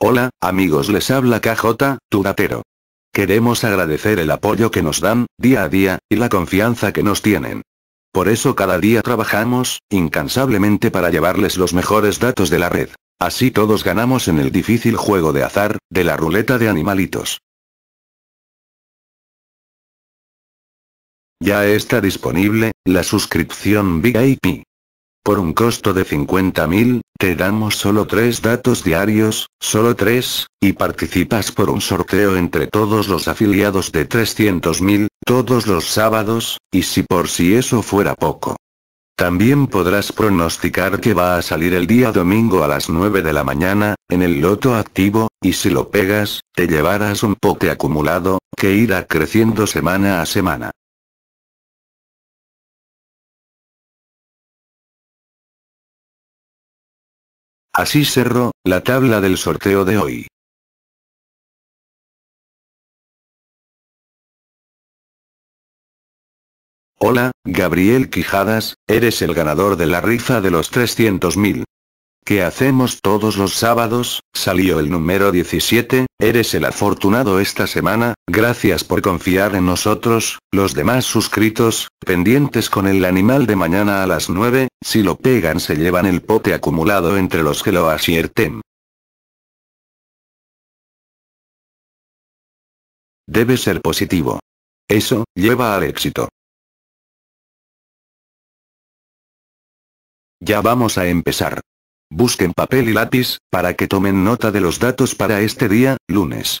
Hola, amigos les habla KJ, tu Queremos agradecer el apoyo que nos dan, día a día, y la confianza que nos tienen. Por eso cada día trabajamos, incansablemente para llevarles los mejores datos de la red. Así todos ganamos en el difícil juego de azar, de la ruleta de animalitos. Ya está disponible, la suscripción VIP. Por un costo de 50.000, te damos solo tres datos diarios, solo tres, y participas por un sorteo entre todos los afiliados de 300.000, todos los sábados, y si por si eso fuera poco. También podrás pronosticar que va a salir el día domingo a las 9 de la mañana, en el loto activo, y si lo pegas, te llevarás un pote acumulado, que irá creciendo semana a semana. Así cerró, la tabla del sorteo de hoy. Hola, Gabriel Quijadas, eres el ganador de la rifa de los 300.000 que hacemos todos los sábados, salió el número 17, eres el afortunado esta semana, gracias por confiar en nosotros, los demás suscritos, pendientes con el animal de mañana a las 9, si lo pegan se llevan el pote acumulado entre los que lo acierten. Debe ser positivo. Eso, lleva al éxito. Ya vamos a empezar. Busquen papel y lápiz, para que tomen nota de los datos para este día, lunes.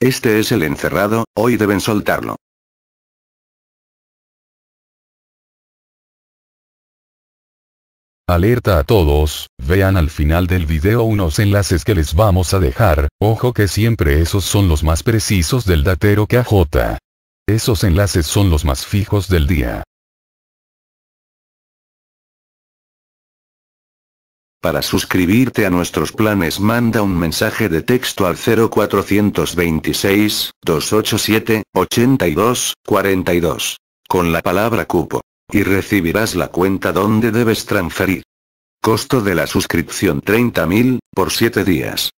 Este es el encerrado, hoy deben soltarlo. Alerta a todos, vean al final del video unos enlaces que les vamos a dejar, ojo que siempre esos son los más precisos del datero KJ. Esos enlaces son los más fijos del día. Para suscribirte a nuestros planes manda un mensaje de texto al 0426 287 82 42 con la palabra cupo y recibirás la cuenta donde debes transferir. Costo de la suscripción 30.000 por 7 días.